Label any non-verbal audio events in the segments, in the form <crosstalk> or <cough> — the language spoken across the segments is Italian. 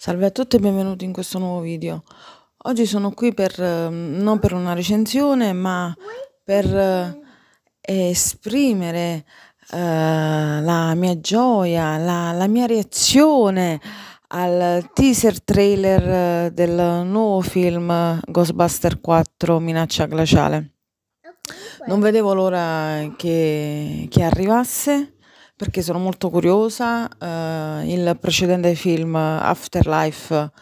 Salve a tutti e benvenuti in questo nuovo video. Oggi sono qui per, ehm, non per una recensione, ma per eh, esprimere eh, la mia gioia, la, la, mia reazione al teaser trailer eh, del nuovo film Ghostbuster 4 Minaccia Glaciale. Non vedevo l'ora che, che arrivasse perché sono molto curiosa. Uh, il precedente film Afterlife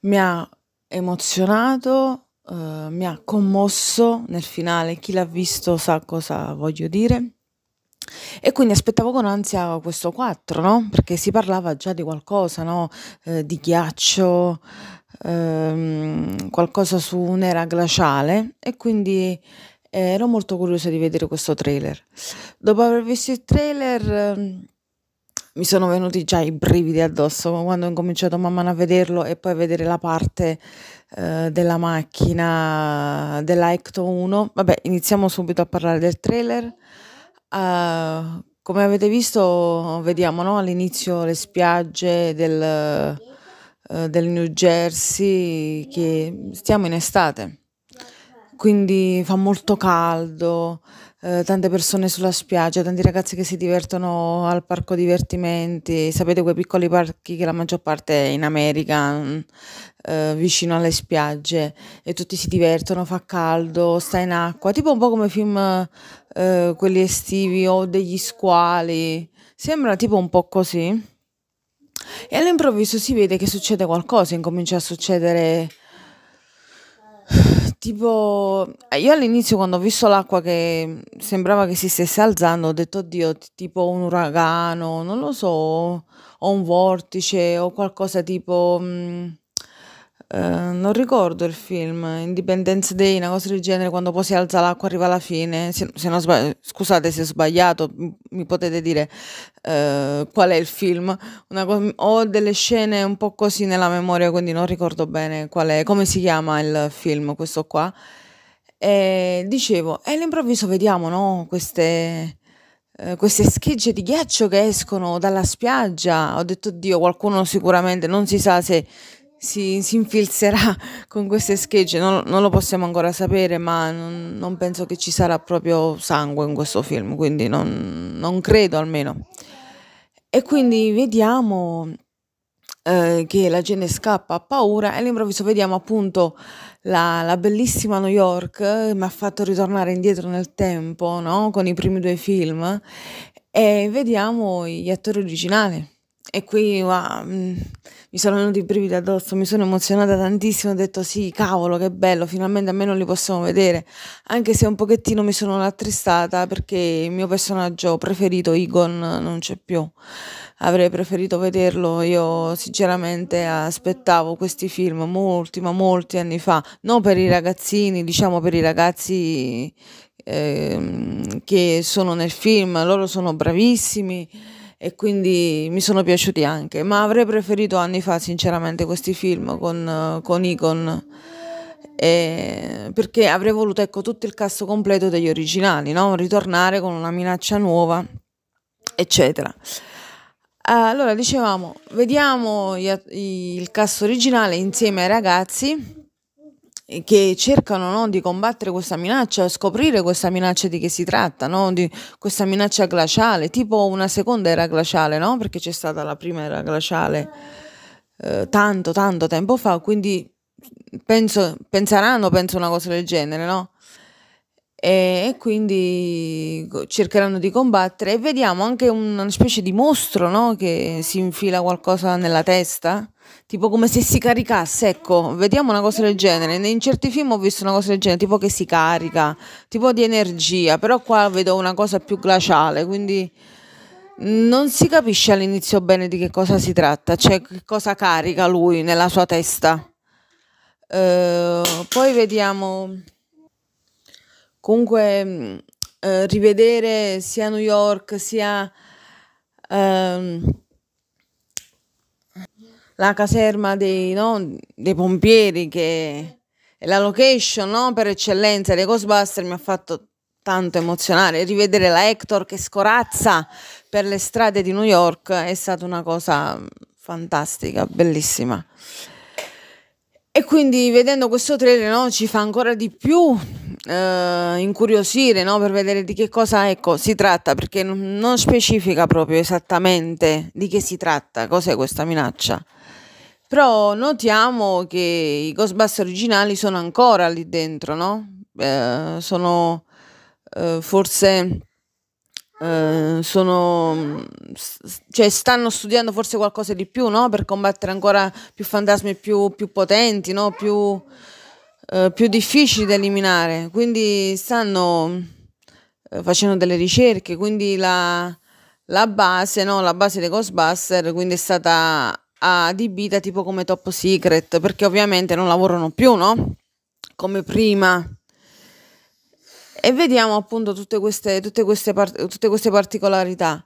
mi ha emozionato, uh, mi ha commosso nel finale, chi l'ha visto sa cosa voglio dire. E quindi aspettavo con ansia questo 4, no? Perché si parlava già di qualcosa, no? eh, di ghiaccio, ehm, qualcosa su un'era glaciale e quindi eh, ero molto curiosa di vedere questo trailer. Dopo aver visto il trailer eh, mi sono venuti già i brividi addosso quando ho incominciato man mano a vederlo e poi a vedere la parte eh, della macchina della Ecto 1. Vabbè, iniziamo subito a parlare del trailer. Uh, come avete visto, vediamo no? all'inizio le spiagge del, uh, del New Jersey che stiamo in estate quindi fa molto caldo, eh, tante persone sulla spiaggia, tanti ragazzi che si divertono al parco divertimenti, sapete quei piccoli parchi che la maggior parte è in America, mm, eh, vicino alle spiagge, e tutti si divertono, fa caldo, sta in acqua, tipo un po' come film eh, quelli estivi o degli squali, sembra tipo un po' così. E all'improvviso si vede che succede qualcosa, incomincia a succedere Tipo, eh, io all'inizio quando ho visto l'acqua che sembrava che si stesse alzando, ho detto, oddio, tipo un uragano, non lo so, o un vortice o qualcosa tipo... mh, mm, eh, non ricordo il film, Independence Day, una cosa del genere, quando poi si alza l'acqua arriva alla fine. Se, se non sbaglio, scusate se ho sbagliato, mi potete dire eh, qual è il film. Co- ho delle scene un po' così nella memoria, quindi non ricordo bene qual è, come si chiama il film, questo qua. E dicevo, e eh, all'improvviso vediamo no, queste, eh, queste schegge di ghiaccio che escono dalla spiaggia. Ho detto, Dio, qualcuno sicuramente non si sa se si, si infilzerà <laughs> con queste schegge, non, non, lo possiamo ancora sapere, ma non, non, penso che ci sarà proprio sangue in questo film, quindi non, non credo almeno. E quindi vediamo eh, che la gente scappa a paura e all'improvviso vediamo appunto la, la, bellissima New York, che eh, mi ha fatto ritornare indietro nel tempo, no? con i primi due film, e vediamo gli attori originali e qui wow, mm, mi sono venuti i brividi addosso, mi sono emozionata tantissimo, ho detto sì, cavolo, che bello, finalmente a me non li possiamo vedere, anche se un pochettino mi sono rattristata perché il mio personaggio preferito, Egon, non c'è più, avrei preferito vederlo, io sinceramente aspettavo questi film molti, ma molti anni fa, non per i ragazzini, diciamo per i ragazzi eh, che sono nel film, loro sono bravissimi e quindi mi sono piaciuti anche, ma avrei preferito anni fa sinceramente questi film con, con Icon. Eh, perché avrei voluto ecco, tutto il cast completo degli originali, no? ritornare con una minaccia nuova, eccetera. Allora dicevamo, vediamo gli, il cast originale insieme ai ragazzi eh, che cercano no, di combattere questa minaccia, scoprire questa minaccia di che si tratta, no? di questa minaccia glaciale, tipo una seconda era glaciale, no? perché c'è stata la prima era glaciale eh, tanto, tanto tempo fa, quindi penso, penseranno, penso una cosa del genere, no? E, e quindi cercheranno di combattere e vediamo anche una specie di mostro no? che si infila qualcosa nella testa tipo come se si caricasse, ecco, vediamo una cosa del genere. In certi film ho visto una cosa del genere, tipo che si carica, tipo di energia, però qua vedo una cosa più glaciale, quindi non si capisce all'inizio bene di che cosa si tratta, cioè che cosa carica lui nella sua testa. Uh, poi vediamo comunque uh, rivedere sia New York sia uh, la caserma dei, no, dei pompieri che è la location no, per eccellenza dei Ghostbuster mi ha fatto tanto emozionare. Rivedere la Hector che scorazza per le strade di New York è stata una cosa fantastica, bellissima. E quindi vedendo questo trailer no, ci fa ancora di più eh, incuriosire no, per vedere di che cosa ecco, si tratta, perché non specifica proprio esattamente di che si tratta, cos'è questa minaccia. Però notiamo che i Ghostbusters originali sono ancora lì dentro, no? Eh, sono eh, forse... Eh, sono mm, cioè stanno studiando forse qualcosa di più no? per combattere ancora più fantasmi più, più potenti no? più, eh, più, difficili da eliminare quindi stanno eh, facendo delle ricerche quindi la, la base no? la base dei Ghostbusters quindi è stata adibita tipo come top secret, perché ovviamente non lavorano più, no? Come prima. E vediamo appunto tutte queste, tutte queste, part- tutte queste particolarità.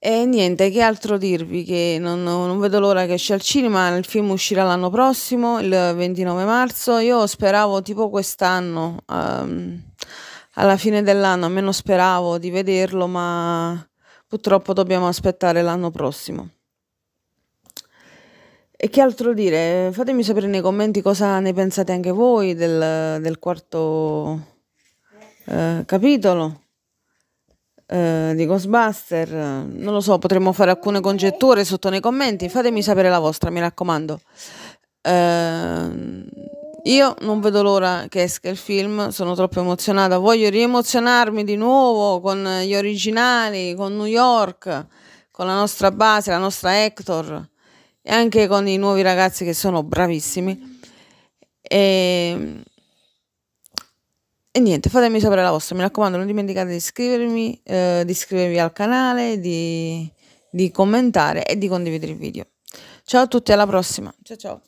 E niente, che altro dirvi? Che non, non vedo l'ora che esce al cinema. Il film uscirà l'anno prossimo, il 29 marzo. Io speravo tipo quest'anno, um, alla fine dell'anno, almeno speravo di vederlo, ma purtroppo dobbiamo aspettare l'anno prossimo. E che altro dire? Fatemi sapere nei commenti cosa ne pensate anche voi del, del quarto eh, capitolo eh, di Ghostbuster. Non lo so, potremmo fare alcune congetture sotto nei commenti. Fatemi sapere la vostra, mi raccomando. Eh, io non vedo l'ora che esca il film, sono troppo emozionata. Voglio riemozionarmi di nuovo con gli originali, con New York, con la nostra base, la nostra Hector e anche con i nuovi ragazzi che sono bravissimi. E, e niente, fatemi sapere la vostra. Mi raccomando, non dimenticate di iscrivermi, eh, di iscrivervi al canale, di, di commentare e di condividere il video. Ciao a tutti, alla prossima. Ciao ciao.